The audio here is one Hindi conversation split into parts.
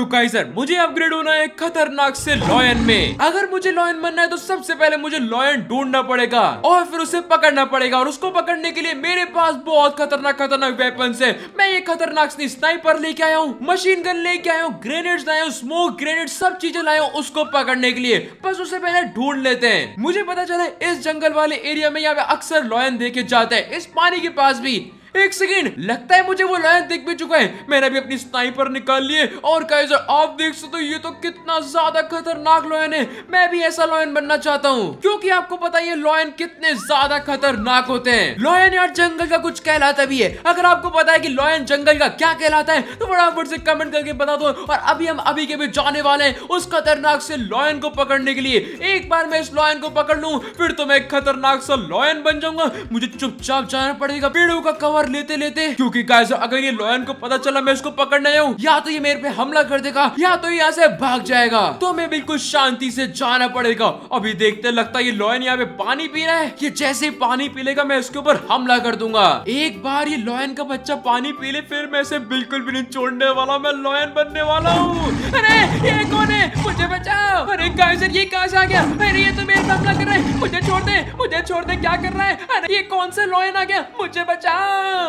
तो काइजर मुझे अपग्रेड होना है खतरनाक से लॉयन में अगर मुझे लॉयन बनना है तो सबसे पहले मुझे लॉयन ढूंढना पड़ेगा और फिर उसे पकड़ना पड़ेगा और उसको पकड़ने के लिए मेरे पास बहुत खतरनाक खतरनाक वेपन है मैं ये खतरनाक स्नाइपर लेके आया हूँ मशीन गन लेके आया हूँ ग्रेनेड लाया हूँ स्मोक ग्रेनेड सब चीजें लाया हूँ उसको पकड़ने के लिए बस उसे पहले ढूंढ लेते हैं मुझे पता चला इस जंगल वाले एरिया में यहाँ पे अक्सर लॉयन देखे जाते हैं इस पानी के पास भी एक सेकेंड लगता है मुझे वो लायन दिख भी चुका है मैंने भी अपनी स्नाइपर निकाल लिए और गाइस आप देख सकते हो ये तो कितना ज्यादा खतरनाक लॉयन है मैं भी ऐसा लॉयन बनना चाहता हूँ क्योंकि आपको पता है लॉयन कितने ज्यादा खतरनाक होते हैं लॉयन यार जंगल का कुछ कहलाता भी है अगर आपको पता है की लॉयन जंगल का क्या कहलाता है तो फटाफट से कमेंट करके बता दो और अभी हम अभी के भी जाने वाले हैं उस खतरनाक से लॉयन को पकड़ने के लिए एक बार मैं इस लॉयन को पकड़ लू फिर तो मैं खतरनाक सा लॉयन बन जाऊंगा मुझे चुपचाप जाना पड़ेगा पेड़ों का कवर पावर लेते लेते क्योंकि गाइस अगर ये लॉयन को पता चला मैं इसको पकड़ने आया हूँ या तो ये मेरे पे हमला कर देगा या तो यहाँ से भाग जाएगा तो मैं बिल्कुल शांति से जाना पड़ेगा अभी देखते लगता ये लॉयन यहाँ पे पानी पी रहा है ये जैसे ही पानी पी लेगा मैं उसके ऊपर हमला कर दूंगा एक बार ये लॉयन का बच्चा पानी पी ले फिर मैं बिल्कुल भी नहीं छोड़ने वाला मैं लॉयन बनने वाला हूँ अरे ये कौन है मुझे बचाओ अरे गाइजर ये कहा आ गया अरे ये तो मेरे हमला कर रहे मुझे छोड़ दे मुझे छोड़ दे क्या कर रहा है अरे ये कौन सा लॉयन आ गया मुझे बचाओ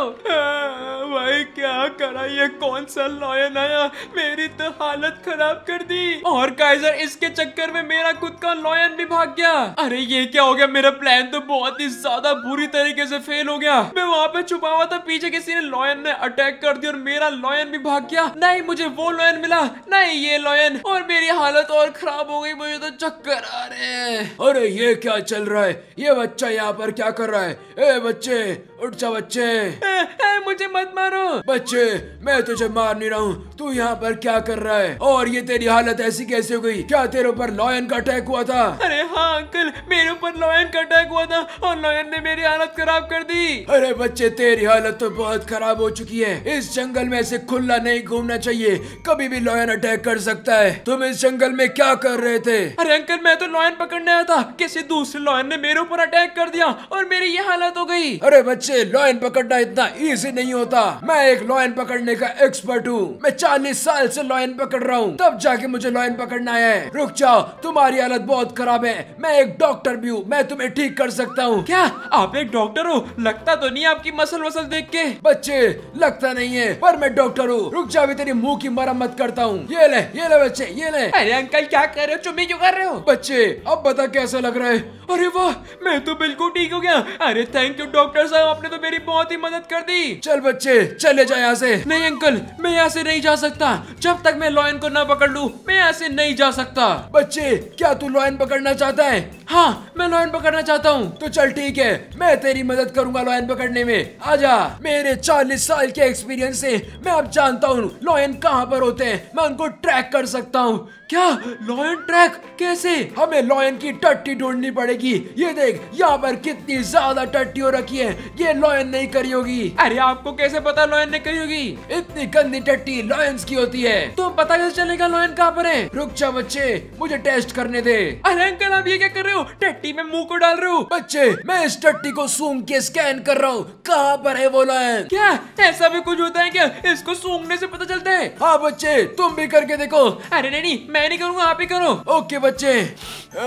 भाई क्या करा ये कौन सा लॉयन आया मेरी तो हालत खराब कर दी और काइजर इसके चक्कर में मेरा खुद का लॉयन भी भाग गया अरे ये क्या हो गया मेरा प्लान तो बहुत ही ज्यादा बुरी तरीके से फेल हो गया मैं वहाँ पे छुपा हुआ था पीछे किसी ने लॉयन ने अटैक कर दिया और मेरा लॉयन भी भाग गया नहीं मुझे वो लॉयन मिला नहीं ये लॉयन और मेरी हालत और खराब हो गई मुझे तो चक्कर आ रहे अरे ये क्या चल रहा है ये बच्चा यहाँ पर क्या कर रहा है ए बच्चे उठ जा बच्चे ए, ए, मुझे मत मारो बच्चे मैं तुझे मार नहीं रहा हूँ तू यहाँ पर क्या कर रहा है और ये तेरी हालत ऐसी कैसे हो गई क्या तेरे ऊपर लॉयन का अटैक हुआ था अरे हाँ अंकल मेरे ऊपर लॉयन का अटैक हुआ था और लॉयन ने मेरी हालत खराब कर दी अरे बच्चे तेरी हालत तो बहुत खराब हो चुकी है इस जंगल में ऐसे खुला नहीं घूमना चाहिए कभी भी लॉयन अटैक कर सकता है तुम इस जंगल में क्या कर रहे थे अरे अंकल मैं तो लॉयन पकड़ने आया था किसी दूसरे लॉयन ने मेरे ऊपर अटैक कर दिया और मेरी ये हालत हो गयी अरे बच्चे मुझसे लॉयन पकड़ना इतना इजी नहीं होता मैं एक लॉयन पकड़ने का एक्सपर्ट हूँ मैं चालीस साल से लॉयन पकड़ रहा हूँ तब जाके मुझे लॉयन पकड़ना है रुक जाओ तुम्हारी हालत बहुत खराब है मैं एक डॉक्टर भी हूँ मैं तुम्हें ठीक कर सकता हूँ क्या आप एक डॉक्टर हो लगता तो नहीं आपकी मसल वसल देख के बच्चे लगता नहीं है पर मैं डॉक्टर हूँ रुक जाओ भी तेरे मुँह की मरम्मत करता हूँ ये ले ये ले बच्चे ये ले अरे अंकल क्या कर रहे हो चुम्बी क्यों कर रहे हो बच्चे अब बता कैसा लग रहा है अरे वाह मैं तो बिल्कुल ठीक हो गया अरे थैंक यू डॉक्टर साहब आपने तो मेरी बहुत ही मदद कर दी चल बच्चे चले जाए यहाँ से नहीं अंकल मैं यहाँ से नहीं जा सकता जब तक मैं लॉयन को ना पकड़ लू मैं यहाँ से नहीं जा सकता बच्चे क्या तू लॉयन पकड़ना चाहता है हाँ मैं लॉयन पकड़ना चाहता हूँ तो चल ठीक है मैं तेरी मदद करूंगा लॉयन पकड़ने में आजा मेरे चालीस साल के एक्सपीरियंस से मैं अब जानता हूँ लॉयन कहाँ पर होते हैं मैं उनको ट्रैक कर सकता हूँ क्या लॉयन ट्रैक कैसे हमें लॉयन की टट्टी ढूंढनी पड़ेगी ये देख यहाँ पर कितनी ज्यादा टट्टी हो रखी है ये लॉयन नहीं करी होगी अरे आपको कैसे पता लॉयन ने करी होगी इतनी गंदी टट्टी लॉयंस की होती है तो पता कैसे चलेगा लॉयन कहाँ पर है रुक जा बच्चे मुझे टेस्ट करने दे अरे अंकल आप ये क्या कर रहे हो हो टट्टी में मुंह को डाल रहा हूँ बच्चे मैं इस टट्टी को सूंघ के स्कैन कर रहा हूँ कहाँ पर है वो लायन क्या ऐसा भी कुछ होता है क्या इसको सूंघने से पता चलता है हाँ बच्चे तुम भी करके देखो अरे नहीं नहीं मैं नहीं करूँगा आप ही करो ओके बच्चे आ...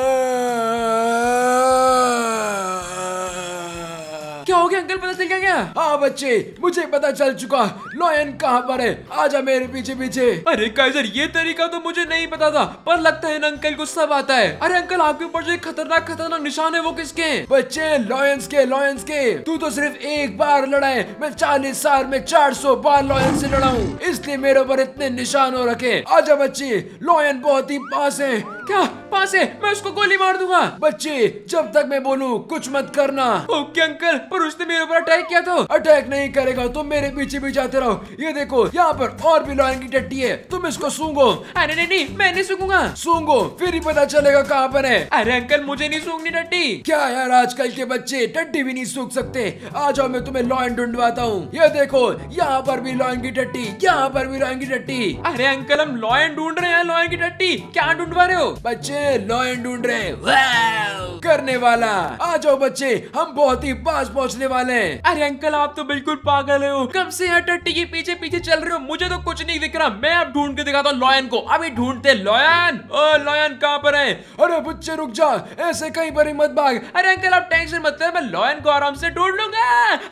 क्या हो गया अंकल पता चल गया क्या हाँ बच्चे मुझे पता चल चुका लॉयन कहाँ पर है आजा मेरे पीछे पीछे अरे काइजर ये तरीका तो मुझे नहीं पता था पर लगता है ना अंकल को सब आता है अरे अंकल आपके ऊपर जो खतरनाक खतरनाक निशान है वो किसके हैं बच्चे लॉयंस के लॉयंस के तू तो सिर्फ एक बार लड़ा है मैं चालीस साल में चार सौ बार लॉयंस से लड़ा हूँ इसलिए मेरे ऊपर इतने निशान हो रखे आजा बच्चे लॉयन बहुत ही पास है क्या पास है मैं उसको गोली मार दूंगा बच्चे जब तक मैं बोलूँ कुछ मत करना ओके अंकल पर उसने मेरे ऊपर अटैक किया तो अटैक नहीं करेगा तुम मेरे पीछे भी जाते रहो ये देखो यहाँ पर और भी लॉयन की टट्टी है तुम इसको सूंगो अरे नहीं नहीं मैं नहीं सूंगा सूंगो फिर ही पता चलेगा कहाँ पर है अरे अंकल मुझे नहीं सूंगनी टट्टी क्या यार आजकल के बच्चे टट्टी भी नहीं सूख सकते आ जाओ मैं तुम्हें लॉयन ढूंढवाता हूँ ये देखो यहाँ पर भी लॉयन की टट्टी यहाँ पर भी लॉयन की टट्टी अरे अंकल हम लॉयन ढूंढ रहे हैं लॉयन की टट्टी क्या ढूंढवा रहे हो बच्चे लॉयन ढूंढ रहे हैं करने वाला आ जाओ बच्चे हम बहुत ही पास पहुंचने वाले हैं अरे अंकल आप तो बिल्कुल पागल हो कब से यहाँ टट्टी के पीछे पीछे चल रहे हो मुझे तो कुछ नहीं दिख रहा मैं अब ढूंढ के दिखाता हूँ लॉयन को अभी ढूंढते लॉयन ओ लॉयन कहाँ पर है अरे बच्चे रुक जा ऐसे कहीं पर मत भाग अरे अंकल आप टेंशन मत लो मैं लॉयन को आराम से ढूंढ लूंगा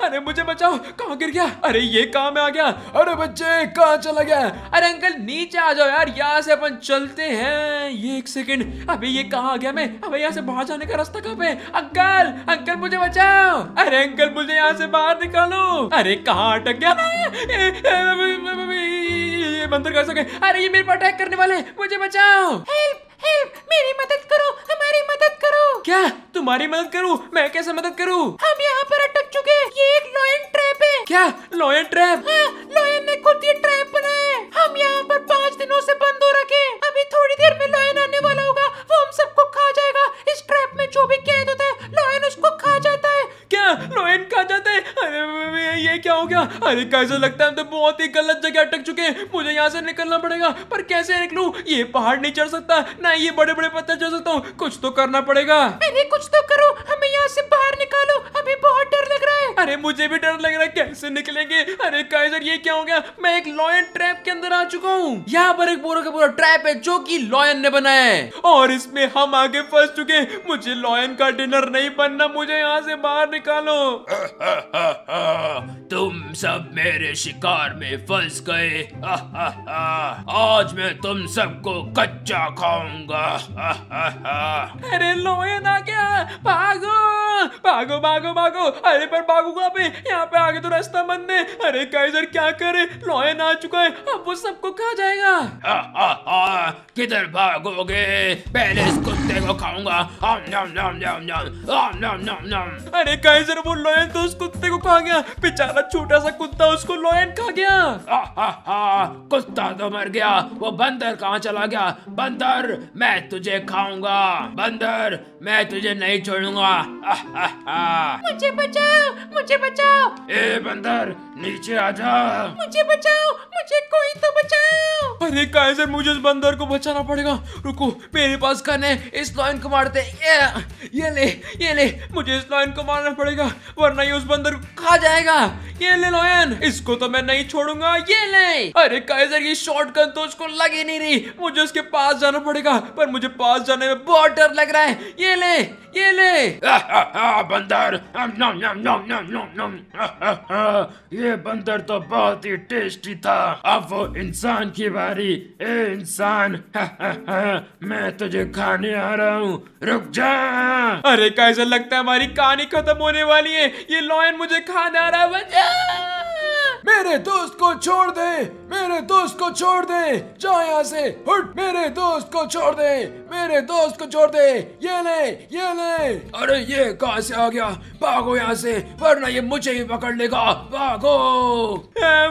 अरे मुझे बचाओ कहाँ गिर गया अरे ये कहाँ में आ गया अरे बच्चे कहाँ चला गया अरे अंकल नीचे आ जाओ यार यहाँ से अपन चलते हैं ये एक सेकंड अभी ये कहाँ आ गया मैं अभी यहाँ से बाहर जाने का रास्ता कहाँ पे अंकल अंकल मुझे बचाओ अरे अंकल मुझे यहाँ से बाहर निकालो अरे कहाँ अटक गया ये बंदर कर सके अरे ये मेरे पर अटैक करने वाले मुझे बचाओ हेल्प हेल्प मेरी मदद करो हमारी मदद करो क्या तुम्हारी मदद करूँ मैं कैसे मदद करूँ हम यहाँ पर अटक चुके ये एक लॉयन ट्रैप है क्या लॉयन ट्रैप हाँ, लॉयन ने खुद ये ट्रैप बनाया हम यहाँ पर पाँच दिनों से बंद हो रखे अभी थोड़ी देर में लॉयन आने वाला होगा वो हम सबको खा जाएगा इस ट्रैप में जो भी कैद होता है लॉयन उसको खा जाता है क्या लोहेन कहा जाते अरे ये क्या हो गया अरे कैसे लगता है हम तो बहुत ही गलत जगह अटक चुके हैं मुझे यहाँ से निकलना पड़ेगा पर कैसे निकलू ये पहाड़ नहीं चढ़ सकता ना ये बड़े बड़े पत्थर चढ़ सकता हूँ कुछ तो करना पड़ेगा अरे कुछ तो करो हमें यहाँ से बाहर निकालो अभी बहुत डर लग रहा है अरे मुझे भी डर लग रहा है कैसे निकलेंगे अरे काइजर ये क्या हो गया मैं एक लॉयन ट्रैप के अंदर आ चुका हूँ यहाँ पर एक पूरा का पूरा ट्रैप है जो की लॉयन ने बनाया है और इसमें हम आगे फंस चुके मुझे लॉयन का डिनर नहीं बनना मुझे यहाँ से बाहर निकालो तुम सब मेरे शिकार में फंस गए आज मैं तुम सबको कच्चा खाऊंगा अरे लोयन आ गया भागो भागो भागो भागो अरे पर भागूंगा भी यहाँ पे आगे तो रास्ता बंद है अरे काइजर क्या करे लॉयन आ चुका है अब वो सबको खा जाएगा किधर भागोगे पहले इस कुत्ते को खाऊंगा अरे काइजर वो लॉयन तो उस कुत्ते को खा गया बेचारा छोटा सा कुत्ता उसको लॉयन खा गया कुत्ता तो मर गया वो बंदर कहाँ चला गया बंदर मैं तुझे खाऊंगा बंदर मैं तुझे नहीं छोड़ूंगा मुझे बचाओ मुझे बचाओ ए बंदर नीचे आ जा मुझे बचाओ मुझे कोई तो बचाओ अरे काइजर मुझे इस बंदर को बचाना पड़ेगा रुको मेरे पास गन है इस लाइन को मारते ये ये ले ये ले मुझे इस लाइन को मारना पड़ेगा वरना ये उस बंदर को खा जाएगा ये ले लॉयन इसको तो मैं नहीं छोड़ूंगा ये ले अरे काइजर ये गन तो उसको लग ही नहीं रही मुझे उसके पास जाना पड़ेगा पर मुझे पास जाने में बहुत डर लग रहा है ये ले ये ले बंदर ये बंदर तो बहुत ही टेस्टी था अब वो इंसान की बारी ए इंसान मैं तुझे खाने आ रहा हूँ रुक जा अरे कैसा लगता है हमारी कहानी खत्म होने वाली है ये लॉयन मुझे खाने आ रहा है मेरे दोस्त को छोड़ दे मेरे दोस्त को छोड़ दे जाओ यहाँ से हट मेरे दोस्त को छोड़ दे मेरे दोस्त को छोड़ दे ये ले ये ले अरे ये कहा से आ गया भागो यहाँ से वरना ये मुझे ही पकड़ लेगा भागो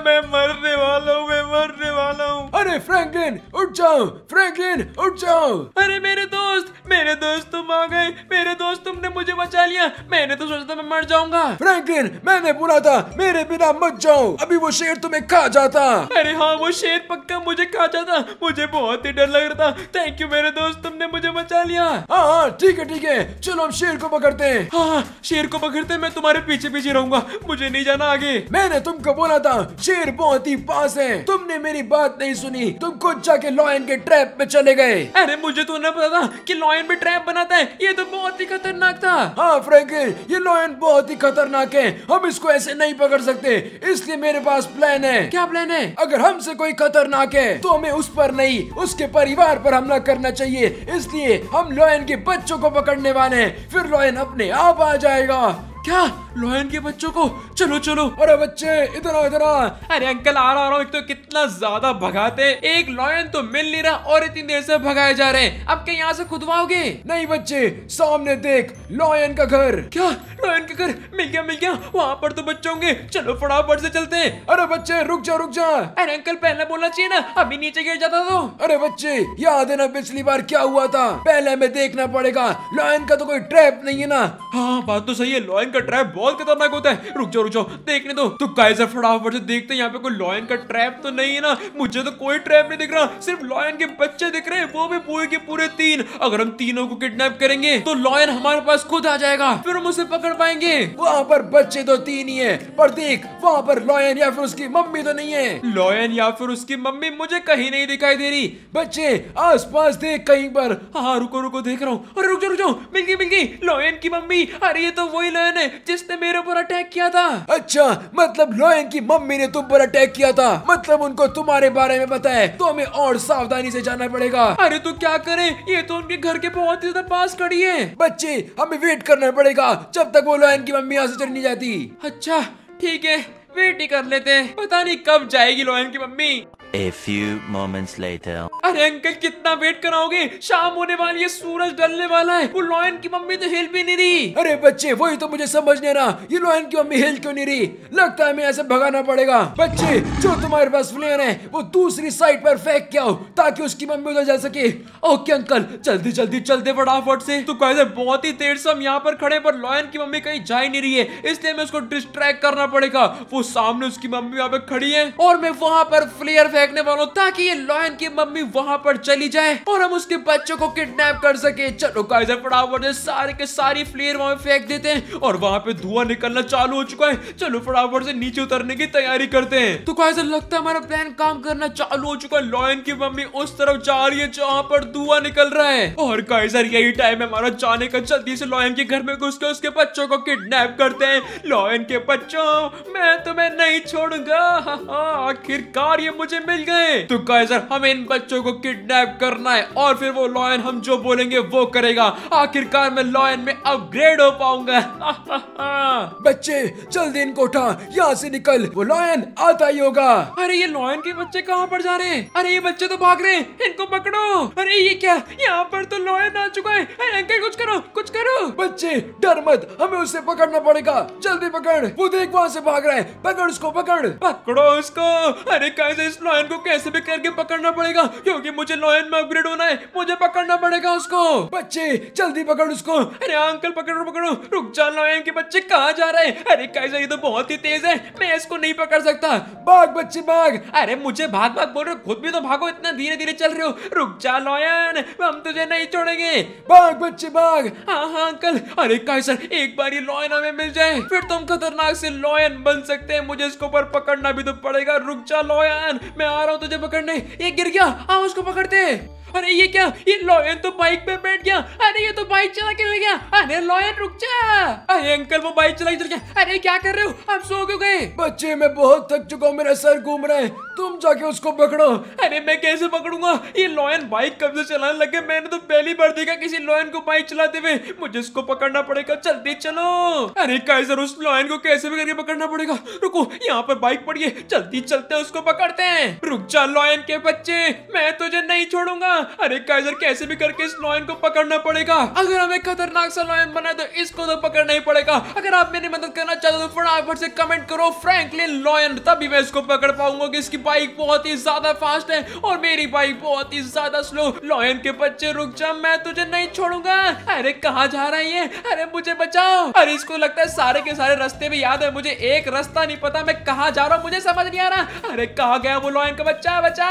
मैं मरने वाला हूँ मैं मरने वाला हूँ अरे फ्रैंकलिन उठ जाओ फ्रैंकलिन उठ जाओ अरे मेरे दोस्त मेरे दोस्त तुम आ गए मेरे दोस्त तुमने मुझे बचा लिया मैंने तो सोचा था मैं मर जाऊंगा फ्रैंकलिन मैंने बोला था मेरे बिना मत जाओ अभी वो शेर तुम्हें खा जाता अरे हाँ वो शेर पक्का मुझे खा जाता मुझे बहुत ही डर लग रहा था थैंक यू मेरे दोस्त तुमने मुझे बचा लिया हाँ, हाँ ठीक है ठीक है चलो हम शेर को पकड़ते हैं हाँ, हाँ शेर को पकड़ते मैं तुम्हारे पीछे पीछे रहूंगा मुझे नहीं जाना आगे मैंने तुमको बोला था शेर बहुत ही पास है तुमने मेरी बात नहीं सुनी तुम खुद जाके लॉयन के ट्रैप में चले गए अरे मुझे तो नहीं पता था कि लॉयन भी ट्रैप बनाता है ये तो बहुत ही खतरनाक था हाँ फ्रेंकिन ये लॉयन बहुत ही खतरनाक है हम इसको ऐसे नहीं पकड़ सकते इसलिए मेरे पास प्लान है क्या प्लान है अगर हमसे कोई खतरनाक है तो हमें उस पर नहीं उसके परिवार पर हमला करना चाहिए इसलिए हम लॉयन के बच्चों को पकड़ने वाले हैं फिर लॉयन अपने आप आ जाएगा क्या लोहन के बच्चों को चलो चलो अरे बच्चे इधर आओ इधर आओ अरे अंकल आ रहा हूँ तो कितना ज्यादा भगाते एक लॉयन तो मिल नहीं रहा और इतनी देर से भगाए जा रहे हैं अब क्या यहाँ से खुदवाओगे नहीं बच्चे सामने देख लॉयन का घर क्या लॉयन का घर मिल गया मिल गया वहाँ पर तो बच्चे होंगे चलो फटाफट से चलते हैं अरे बच्चे रुक जा रुक जा अरे अंकल पहले बोलना चाहिए ना अभी नीचे गिर जाता तो अरे बच्चे याद है ना पिछली बार क्या हुआ था पहले हमें देखना पड़ेगा लॉयन का तो कोई ट्रैप नहीं है ना हाँ बात तो सही है लॉयन का ट्रैप बहुत खतरनाक होता है रुक जाओ रुक जाओ देखने दो तो गाइस फटाफट से देखते यहाँ पे कोई लॉयन का ट्रैप तो नहीं है ना मुझे तो कोई ट्रैप नहीं दिख रहा सिर्फ लॉयन के बच्चे दिख रहे हैं वो भी पूरे के पूरे तीन अगर हम तीनों को किडनेप करेंगे तो लॉयन हमारे पास खुद आ जाएगा फिर हम उसे पकड़ पाएंगे वहाँ पर बच्चे तो तीन ही है पर देख वहाँ पर लॉयन या फिर उसकी मम्मी तो नहीं है लॉयन या फिर उसकी मम्मी मुझे कहीं नहीं दिखाई दे रही बच्चे आस पास देख कहीं पर हाँ, हाँ रुको रुको देख रहा हूँ अरे रुक जाओ रुक जाओ मिल गई मिल गई लॉयन की मम्मी अरे ये तो वही लॉयन ने जिसने मेरे ऊपर अटैक किया था अच्छा मतलब लोयन की मम्मी ने तुम पर अटैक किया था मतलब उनको तुम्हारे बारे में पता है तो हमें और सावधानी से जाना पड़ेगा अरे तो क्या करे ये तो उनके घर के बहुत ही ज्यादा पास खड़ी है बच्चे हमें वेट करना पड़ेगा जब तक वो लोयन की मम्मी यहाँ से चली नहीं जाती अच्छा ठीक है वेट ही कर लेते पता नहीं कब जाएगी लोयन की mummy A few moments later. अरे अंकल कितना वेट कराओगे शाम होने वाली है सूरज डलने वाला है वो लॉयन की मम्मी तो हिल भी नहीं रही अरे बच्चे वही तो मुझे समझ नहीं रहा ये लॉयन की मम्मी हिल क्यों नहीं रही लगता है मैं ऐसे भगाना पड़ेगा बच्चे जो तुम्हारे पास फ्लेयर है वो दूसरी साइड पर फेंक के आओ ताकि उसकी मम्मी उधर जा सके ओके अंकल जल्दी जल्दी चलते फटाफट से तो कहते बहुत ही देर से हम यहाँ पर खड़े पर लॉयन की मम्मी कहीं जा ही नहीं रही है इसलिए मैं उसको डिस्ट्रैक्ट करना पड़ेगा वो सामने उसकी मम्मी यहाँ पे खड़ी है और मैं वहाँ पर फ्लेयर फेंक फेंकने वालों ताकि ये लॉयन की मम्मी वहाँ पर चली जाए और हम उसके बच्चों को किडनैप कर सके चलो गाइस फटाफट सारे के सारी फ्लेयर वहाँ फेंक देते हैं और वहाँ पे धुआं निकलना चालू हो चुका है चलो फटाफट से नीचे उतरने की तैयारी करते हैं तो गाइस लगता है हमारा प्लान काम करना चालू हो चुका है लॉयन की मम्मी उस तरफ जा रही है जहाँ पर धुआं निकल रहा है और गाइस यही टाइम है हमारा जाने का जल्दी से लॉयन के घर में घुस के उसके बच्चों को किडनैप करते हैं लॉयन के बच्चों मैं तुम्हें नहीं छोड़ूंगा आखिरकार ये मुझे मिल गए तो गाइजर हमें इन बच्चों को किडनैप करना है और फिर वो लॉयन हम जो बोलेंगे वो करेगा आखिरकार मैं लॉयन में अपग्रेड हो पाऊंगा बच्चे जल्दी इनको उठा यहाँ से निकल वो लॉयन आता ही होगा अरे ये लॉयन के बच्चे कहाँ पर जा रहे हैं अरे ये बच्चे तो भाग रहे हैं इनको पकड़ो अरे ये क्या यहाँ पर तो लॉयन आ चुका है अरे अंकल कुछ करो कुछ करो बच्चे डर मत हमें उसे पकड़ना पड़ेगा जल्दी पकड़ वो देख वहाँ से भाग रहा है पकड़ उसको पकड़ पकड़ो उसको अरे कैसे इस लॉयन लॉयन को कैसे भी करके पकड़ना पड़ेगा क्योंकि मुझे लॉयन में अपग्रेड होना है मुझे पकड़ना पड़ेगा उसको बच्चे जल्दी पकड़ उसको अरे अंकल पकड़ो पकड़ो रुक जा लॉयन के बच्चे कहाँ जा रहे हैं अरे कैसे ये तो बहुत ही तेज है मैं इसको नहीं पकड़ सकता भाग बच्चे भाग अरे मुझे भाग भाग बोल रहे खुद भी तो भागो इतना धीरे धीरे चल रहे हो रुक जा लॉयन हम तुझे नहीं छोड़ेंगे भाग बच्चे भाग हाँ हाँ अंकल अरे काइसर एक बार ये लॉयन हमें मिल जाए फिर तुम तो खतरनाक से लॉयन बन सकते हैं मुझे इसको पर पकड़ना भी तो पड़ेगा रुक जा लॉयन मैं आ रहा हूँ तुझे पकड़ने ये गिर गया आ उसको पकड़ते अरे ये क्या ये लॉयन तो बाइक पे बैठ गया अरे ये तो बाइक चला के गया अरे लॉयन रुक जा अरे अंकल वो बाइक चला चल गया अरे क्या कर रहे हो हम सो क्यों गए बच्चे मैं बहुत थक चुका हूँ मेरा सर घूम रहा है तुम जाके उसको पकड़ो अरे मैं कैसे पकड़ूंगा ये लॉयन बाइक कब से चलाने लगे मैंने तो पहली बार देखा किसी लॉयन को बाइक चलाते हुए मुझे इसको पकड़ना पड़ेगा जल्दी चलो अरे कैसे उस लॉयन को कैसे भी करके पकड़ना पड़ेगा रुको यहाँ पर बाइक पड़ी है जल्दी चलते हैं उसको पकड़ते हैं रुक जा लॉयन के बच्चे मैं तुझे नहीं छोड़ूंगा अरे काइजर कैसे भी करके इस लॉयन को पकड़ना पड़ेगा अगर हमें खतरनाक सा लॉयन बनाए तो इसको तो पकड़ना ही पड़ेगा अगर आप मेरी मदद करना चाहते हो तो फटाफट से कमेंट करो फ्रैंकलिन लॉयन तभी मैं इसको पकड़ पाऊंगा की इसकी बाइक बहुत ही ज्यादा फास्ट है और मेरी बाइक बहुत ही ज्यादा स्लो लॉयन के बच्चे रुक जा मैं तुझे नहीं छोड़ूंगा अरे कहाँ जा रहा है ये अरे मुझे बचाओ अरे इसको लगता है सारे के सारे रास्ते भी याद है मुझे एक रास्ता नहीं पता मैं कहाँ जा रहा हूँ मुझे समझ नहीं आ रहा अरे कहा गया वो लॉयन का बच्चा बचा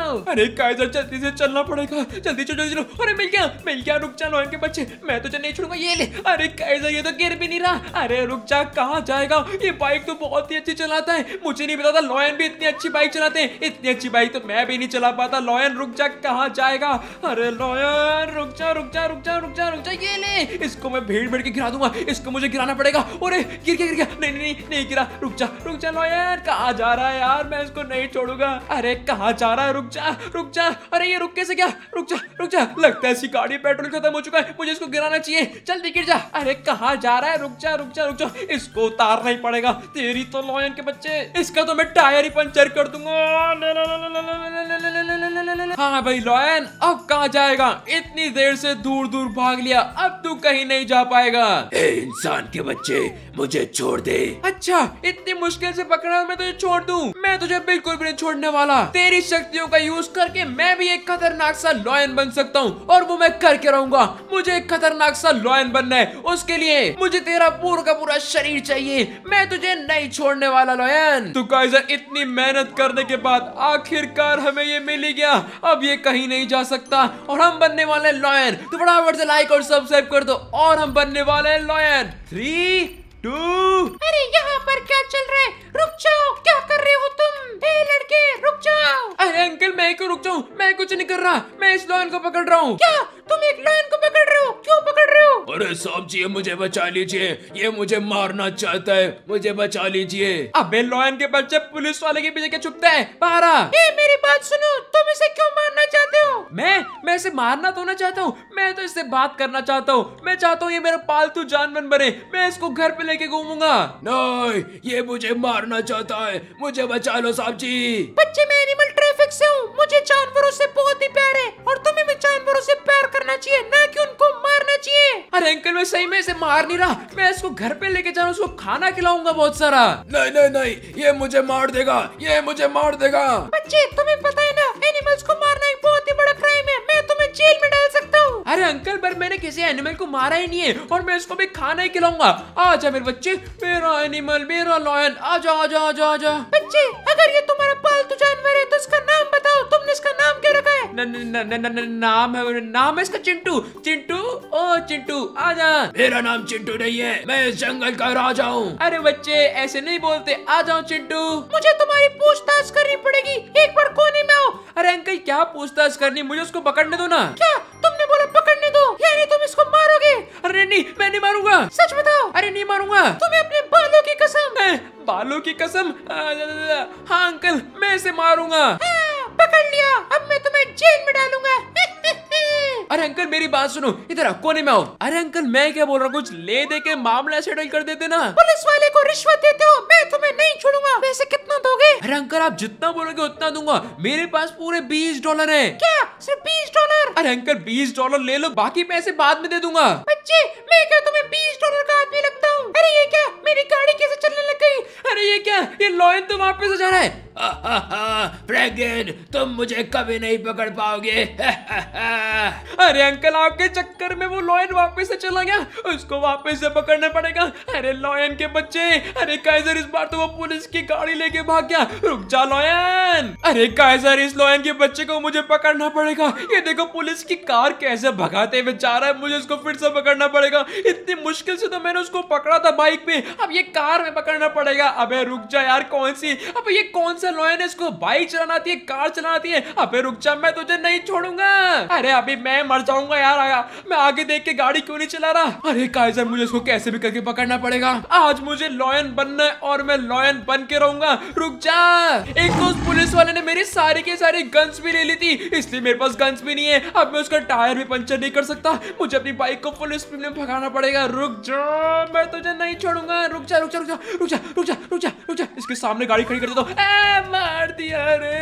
अरे कायदर जल्दी से चलना पड़ेगा जल्दी चलो चलो अरे मिल गया मिल गया रुक जा लोहन के बच्चे मैं तो चल नहीं छोड़ूंगा ये ले अरे कायदर ये तो गिर भी नहीं रहा अरे रुक जा कहाँ जाएगा ये बाइक तो बहुत ही अच्छी चलाता है मुझे नहीं पता था लॉयन भी इतनी अच्छी बाइक चलाते हैं इतनी अच्छी बाइक तो मैं भी नहीं चला पाता लॉयन रुक जा कहाँ जाएगा अरे लॉयन रुक जा रुक जा रुक जा रुक जा रुक जा ये ले इसको मैं भीड़ भीड़ के गिरा दूंगा इसको मुझे गिराना पड़ेगा अरे गिर गया गिर गया नहीं नहीं नहीं गिरा रुक जा रुक जा लॉयन कहाँ जा रहा है यार मैं इसको नहीं छोड़ूंगा अरे कहाँ जा रहा है रुक जा रुक जा अरे ये रुक कैसे क्या रुक जा रुक जा लगता है इसकी गाड़ी पेट्रोल खत्म हो चुका है मुझे इसको गिराना चाहिए जल्दी गिर जा अरे जा रहा है रुक जा रुक जा रुक जा इसको उतारना ही पड़ेगा तेरी तो लॉयन के बच्चे इसका तो मैं टायर ही पंचर कर दूंगा हाँ भाई लॉयन अब कहा जाएगा इतनी देर से दूर दूर भाग लिया अब तू कहीं नहीं जा पाएगा इंसान के बच्चे मुझे छोड़ दे अच्छा इतनी मुश्किल से पकड़ा मैं तुझे छोड़ दू मैं तुझे बिल्कुल भी नहीं छोड़ने वाला तेरी शक्तियों का का यूज करके मैं भी एक खतरनाक सा लॉयन बन सकता हूँ और वो मैं करके रहूंगा मुझे एक खतरनाक सा लॉयन बनना है उसके लिए मुझे तेरा पूरा का पूरा शरीर चाहिए मैं तुझे नहीं छोड़ने वाला लॉयन तो काइजर इतनी मेहनत करने के बाद आखिरकार हमें ये मिल ही गया अब ये कहीं नहीं जा सकता और हम बनने वाले लॉयन तो फटाफट से लाइक और सब्सक्राइब कर दो और हम बनने वाले लॉयन थ्री टू अरे यहाँ पर क्या चल रहा है रुक जाओ क्या कर रहे हो तुम ए लड़के रुक जाओ अरे अंकल मैं क्यों रुक जाऊँ मैं कुछ नहीं कर रहा मैं इस लॉन को पकड़ रहा हूँ क्या तुम एक लॉन को पकड़ रहे हो क्यों पकड़ रहे हो अरे साहब जी मुझे बचा लीजिए ये मुझे मारना चाहता है मुझे बचा लीजिए अबे लॉन के बच्चे पुलिस वाले के पीछे क्या छुपते हैं पारा ए मेरी बात सुनो तुम इसे क्यों मारना चाहते हो मैं मैं इसे मारना तो ना चाहता हूँ मैं तो इससे बात करना चाहता हूँ मैं चाहता हूँ ये मेरा पालतू जानवर बने मैं इसको घर पे लेके घूमूंगा नहीं ये मुझे मारना चाहता है मुझे बचा लो साहब साहब जी बच्चे मैं एनिमल ट्रैफिक से हूँ मुझे जानवरों से बहुत ही प्यार है और तुम्हें भी जानवरों से प्यार करना चाहिए ना कि उनको मारना चाहिए अरे अंकल मैं सही में इसे मार नहीं रहा मैं इसको घर पे लेके जाऊँ उसको खाना खिलाऊंगा बहुत सारा नहीं नहीं नहीं ये मुझे मार देगा ये मुझे मार देगा बच्चे तुम्हें पता है ना एनिमल्स को मार अरे अंकल पर मैंने किसी एनिमल को मारा ही नहीं है और मैं उसको भी खाना ही खिलाऊंगा आ जा मेरे बच्चे मेरा एनिमल मेरा लॉयन आ जा आ जा आ जा आ जा बच्चे अगर ये तुम्हारा पालतू जानवर है तो इसका नाम बताओ तुमने इसका नाम क्या रखा है नाम है नाम है इसका चिंटू चिंटू ओ चिंटू आ जा मेरा नाम चिंटू नहीं है मैं इस जंगल का राजा हूँ अरे बच्चे ऐसे नहीं बोलते आ जाओ चिंटू मुझे तुम्हारी पूछताछ करनी पड़ेगी एक बार कोने में आओ अरे अंकल क्या पूछताछ करनी मुझे उसको पकड़ने दो ना क्या कसम हाँ अंकल मैं इसे मारूंगा हाँ, पकड़ लिया अब मैं तुम्हें जेल में डालूंगा अरे अंकल मेरी बात सुनो इधर कोने में आओ अरे अंकल मैं क्या बोल रहा हूँ कुछ ले दे के मामला सेटल कर देते ना पुलिस वाले को रिश्वत देते हो मैं तुम्हें नहीं छोड़ूंगा वैसे कितना दोगे अरे अंकल आप जितना बोलोगे उतना दूंगा मेरे पास पूरे बीस डॉलर है क्या सिर्फ बीस डॉलर अरे अंकल बीस डॉलर ले लो बाकी पैसे बाद में दे दूंगा बच्चे मैं क्या तुम्हें बीस अरे ये क्या ये लॉयन तो वापस आ जा रहा है फ्रैगिन तुम मुझे कभी नहीं पकड़ पाओगे अरे अंकल आपके चक्कर में वो लॉयन वापस से चला गया उसको वापस से पकड़ना पड़ेगा अरे लॉयन के बच्चे अरे काइजर इस बार तो वो पुलिस की गाड़ी लेके भाग गया रुक जा लॉयन अरे काइजर इस लॉयन के बच्चे को मुझे पकड़ना पड़ेगा ये देखो पुलिस की कार कैसे भगाते हुए जा रहा है मुझे उसको फिर से पकड़ना पड़ेगा इतनी मुश्किल से तो मैंने उसको पकड़ा था बाइक पे अब ये कार में पकड़ना पड़ेगा अबे रुक जा यार कौन सी अब ये कौन सा प्रोफेसर लोयन इसको बाइक चलाना आती है कार चलाना आती है अबे रुक जा मैं तुझे नहीं छोड़ूंगा अरे अभी मैं मर जाऊंगा यार आया मैं आगे देख के गाड़ी क्यों नहीं चला रहा अरे काइजर मुझे इसको कैसे भी करके पकड़ना पड़ेगा आज मुझे लॉयन बनना है और मैं लॉयन बन के रहूंगा रुक जा एक तो उस पुलिस वाले ने मेरी सारी के सारी गन्स भी ले ली थी इसलिए मेरे पास गन्स भी नहीं है अब मैं उसका टायर भी पंचर नहीं कर सकता मुझे अपनी बाइक को पुलिस में भगाना पड़ेगा रुक जा मैं तुझे नहीं छोड़ूंगा रुक जा रुक जा रुक जा रुक जा रुक जा रुक जा इसके सामने गाड़ी खड़ी कर दो ए मार दिया रे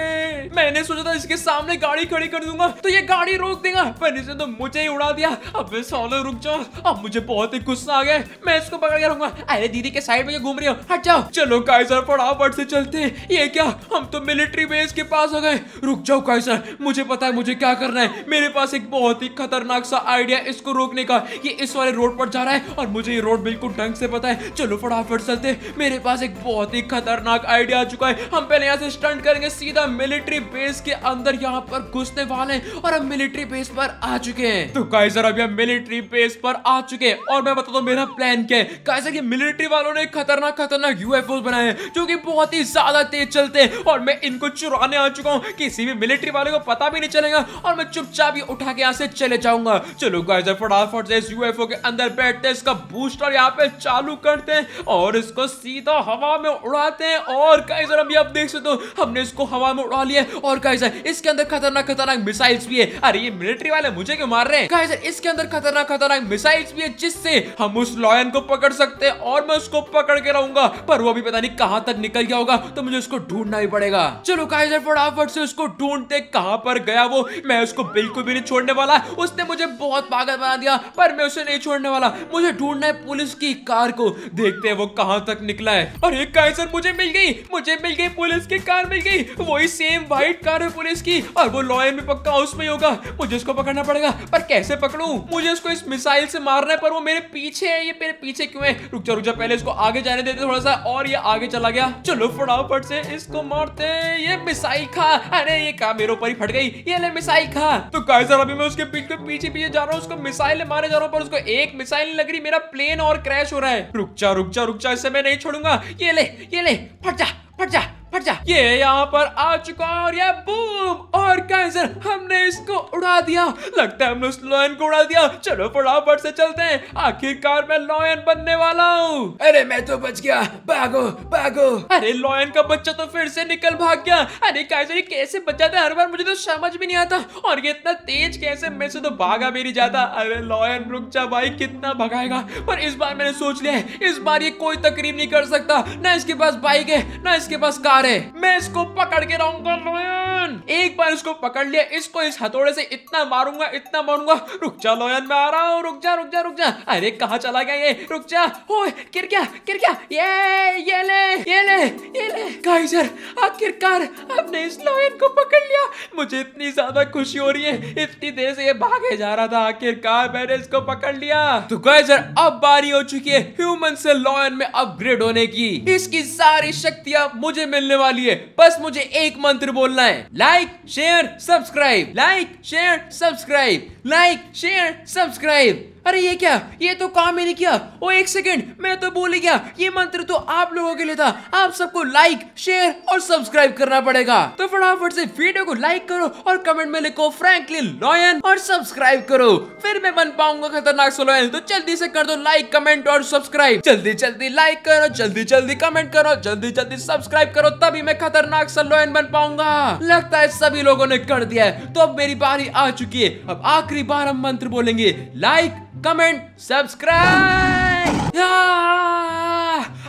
मैंने सोचा था इसके सामने गाड़ी खड़ी कर दूंगा तो ये गाड़ी रोक देगा पर इसने तो मुझे ही उड़ा दिया अब सोलो रुक जाओ अब मुझे बहुत ही गुस्सा आ गया मैं इसको पकड़ के रहूंगा अरे दीदी के साइड में घूम रही हो हट जाओ चलो काइसर फटाफट से चलते ये क्या हम तो मिलिट्री बेस के पास आ गए रुक जाओ काइसर मुझे पता है मुझे क्या करना है मेरे पास एक बहुत ही खतरनाक सा आइडिया इसको रोकने का ये इस वाले रोड पर जा रहा है और मुझे ये रोड बिल्कुल ढंग से पता है चलो फटाफट चलते मेरे पास एक बहुत ही खतरनाक आइडिया आ चुका है हम पे पहले यहाँ से स्टंट करेंगे सीधा मिलिट्री बेस के अंदर यहाँ पर घुसने वाले हैं और हम मिलिट्री बेस पर आ चुके हैं तो काइजर अभी हम मिलिट्री बेस पर आ चुके हैं और मैं बता दू मेरा प्लान क्या है काइजर की मिलिट्री वालों ने खतरनाक खतरनाक यूएफओ बनाए हैं जो की बहुत ही ज्यादा तेज चलते हैं और मैं इनको चुराने आ चुका हूँ किसी भी मिलिट्री वाले को पता भी नहीं चलेगा और मैं चुपचाप ही उठा के यहाँ से चले जाऊंगा चलो गाइजर फटाफट से इस यूएफओ के अंदर बैठते हैं इसका बूस्टर यहाँ पे चालू करते हैं और इसको सीधा हवा में उड़ाते हैं और गाइजर अभी आप देख देख सकते हो हमने इसको हवा में उड़ा लिया और गाइस इसके अंदर खतरनाक खतरनाक मिसाइल्स भी है अरे ये मिलिट्री वाले मुझे क्यों मार रहे हैं गाइस इसके अंदर खतरनाक खतरनाक मिसाइल्स भी है जिससे हम उस लॉयन को पकड़ सकते हैं और मैं उसको पकड़ के रहूंगा पर वो अभी पता नहीं कहाँ तक निकल गया होगा तो मुझे उसको ढूंढना ही पड़ेगा चलो गाइस फटाफट से उसको ढूंढते कहाँ पर गया वो मैं उसको बिल्कुल भी नहीं छोड़ने वाला उसने मुझे बहुत पागल बना दिया पर मैं उसे नहीं छोड़ने वाला मुझे ढूंढना है पुलिस की कार को देखते हैं वो कहाँ तक निकला है और एक गाइस मुझे मिल गई मुझे मिल गई पुलिस पुलिस की कार मिल गई वही सेम व्हाइट कार है पुलिस की और वो लॉयर भी पक्का उसमें ही होगा मुझे उसको पकड़ना पड़ेगा पर कैसे पकड़ू मुझे उसको इस मिसाइल से मारना है पर वो मेरे पीछे है ये मेरे पीछे क्यों है रुक जा रुक जा पहले इसको आगे जाने देते थोड़ा सा और ये आगे चला गया चलो फटाफट से इसको मारते ये मिसाइल खा अरे ये कहा मेरे ऊपर ही फट गई ये ले मिसाइल खा तो कायसर अभी मैं उसके पीछे पीछे पीछे जा रहा हूँ उसको मिसाइल मारे जा रहा हूँ पर उसको एक मिसाइल लग रही मेरा प्लेन और क्रैश हो रहा है रुक जा रुक जा रुक जा इसे मैं नहीं छोड़ूंगा ये ले ये ले फट जा फट जा फट जा ये यहाँ पर आ चुका और ये बूम और कैंसर हमने इसको उड़ा दिया लगता है हमने उस लॉयन को उड़ा दिया चलो फटाफट से चलते हैं आखिरकार मैं लॉयन बनने वाला हूँ अरे मैं तो बच गया भागो भागो अरे लॉयन का बच्चा तो फिर से निकल भाग गया अरे कैंसर ये कैसे बचा था हर बार मुझे तो समझ भी नहीं आता और ये इतना तेज कैसे मैं से तो भागा भी नहीं जाता अरे लॉयन रुक जा भाई कितना भगाएगा पर इस बार मैंने सोच लिया है इस बार ये कोई तकरीब नहीं कर सकता ना इसके पास बाइक है ना इसके पास कार आ रहे मैं इसको पकड़ के रहूंगा लोयन एक बार इसको पकड़ लिया इसको इस हथौड़े से इतना मारूंगा इतना मारूंगा रुक जा लोयन मैं आ रहा हूँ रुक जा रुक जा रुक जा अरे कहा चला गया ये रुक जा हो गिर गया गिर गया ये ये ले ये ले ये ले काइजर आखिरकार आपने इस लोयन को पकड़ लिया मुझे इतनी ज्यादा खुशी हो रही है इतनी देर से ये भागे जा रहा था आखिरकार मैंने इसको पकड़ लिया तो काइजर अब बारी हो चुकी है ह्यूमन से लॉयन में अपग्रेड होने की इसकी सारी शक्तियां मुझे मिल मिलने वाली है बस मुझे एक मंत्र बोलना है like share subscribe like share subscribe like share subscribe अरे ये क्या ये तो काम ही नहीं किया ओ एक सेकेंड मैं तो भूल ही गया ये मंत्र तो आप लोगों के लिए था आप सबको लाइक शेयर और सब्सक्राइब करना पड़ेगा तो फटाफट से वीडियो को लाइक करो और कमेंट में लिखो फ्रैंकलिन लॉयन और सब्सक्राइब करो फिर मैं बन पाऊंगा खतरनाक सोलॉयन तो जल्दी से कर दो लाइक कमेंट और सब्सक्राइब जल्दी जल्दी लाइक करो जल्दी जल्दी कमेंट करो जल्दी जल्दी सब्सक्राइब करो तभी मैं खतरनाक सलोयन बन पाऊंगा लगता है सभी लोगों ने कर दिया है तो अब मेरी बारी आ चुकी है अब आखिरी बार हम मंत्र बोलेंगे लाइक comment, subscribe. Yeah!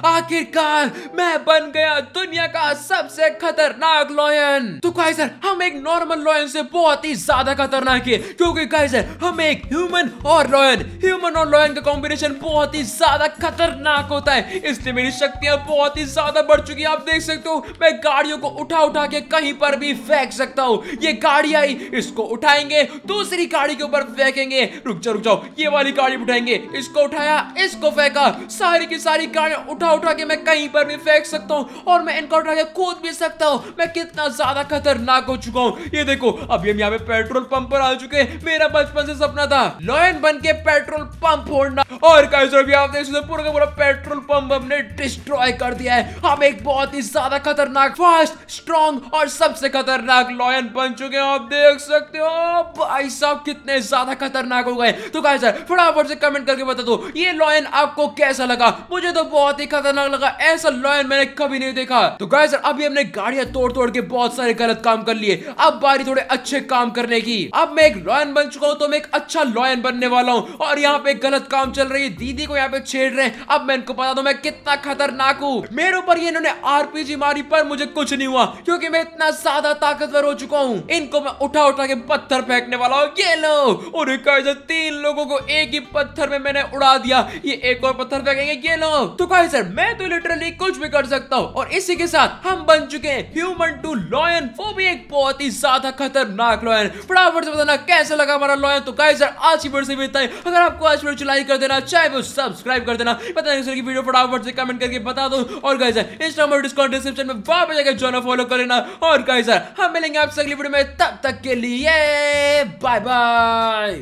आखिरकार मैं बन गया दुनिया का सबसे खतरनाक लॉयन तो गाइजर हम एक नॉर्मल लॉयन से बहुत ही ज्यादा खतरनाक है क्योंकि गाइजर हम एक ह्यूमन और लॉयन ह्यूमन और लॉयन का कॉम्बिनेशन बहुत ही ज्यादा खतरनाक होता है इसलिए मेरी शक्तियां बहुत ही ज्यादा बढ़ चुकी है आप देख सकते हो मैं गाड़ियों को उठा उठा के कहीं पर भी फेंक सकता हूँ ये गाड़ी आई इसको उठाएंगे दूसरी गाड़ी के ऊपर फेंकेंगे रुक जाओ रुक जाओ ये वाली गाड़ी उठाएंगे इसको उठाया इसको फेंका सारी की सारी गाड़ियां उठा यहाँ उठा के मैं कहीं पर भी फेंक सकता हूँ और मैं इनका उठा के कूद भी सकता हूँ मैं कितना ज्यादा खतरनाक हो चुका हूँ ये देखो अभी हम यहाँ पे पेट्रोल पंप पर आ चुके हैं मेरा बचपन से सपना था लॉयन बन के पेट्रोल पंप फोड़ना और अभी आप देख सकते पूरा का पूरा पेट्रोल पंप हमने डिस्ट्रॉय कर दिया है हम एक बहुत ही ज्यादा खतरनाक फास्ट स्ट्रॉन्ग और सबसे खतरनाक लॉयन बन चुके हैं आप देख सकते हो भाई साहब कितने ज्यादा खतरनाक हो गए तो गाइस फटाफट से कमेंट करके बता दो ये लॉयन आपको कैसा लगा मुझे तो बहुत ही खतरनाक लगा ऐसा लॉयन मैंने कभी नहीं देखा तो गाइस अभी हमने गाड़ियां तोड़ तोड़ के बहुत सारे गलत काम कर लिए अब बारी थोड़े अच्छे काम करने की अब मैं एक लॉयन बन चुका हूँ तो मैं एक अच्छा लॉयन बनने वाला हूँ और यहाँ पे गलत काम चल रही है दीदी को यहाँ पे छेड़ रहे हैं अब मैं इनको बता दू मैं कितना खतरनाक हूँ मेरे ऊपर ये इन्होंने आरपीजी मारी पर मुझे कुछ नहीं हुआ क्योंकि मैं इतना ज्यादा ताकतवर हो चुका हूँ इनको मैं उठा उठा के पत्थर फेंकने वाला हूँ ये लो और तीन लोगों को एक ही पत्थर में मैंने उड़ा दिया ये एक और पत्थर फेंकेंगे ये लो तो कहा सर मैं तो लिटरली कुछ भी कर सकता हूँ और इसी के साथ हम बन चुके हैं ह्यूमन टू लॉयन वो भी एक बहुत ही ज्यादा खतरनाक लॉयन फटाफट से बताना कैसा लगा हमारा लॉयन तो गाइस यार आज की वीडियो से भी इतना अगर आपको आज वीडियो लाइक कर देना चाहे वो सब्सक्राइब कर देना पता नहीं की वीडियो फटाफट से कमेंट करके बता दो और गाइस यार इंस्टाग्राम और डिस्काउंट डिस्क्रिप्शन में वहां पर जाकर जो फॉलो कर लेना और गाइस यार हम मिलेंगे आपसे अगली वीडियो में तब तक के लिए बाय बाय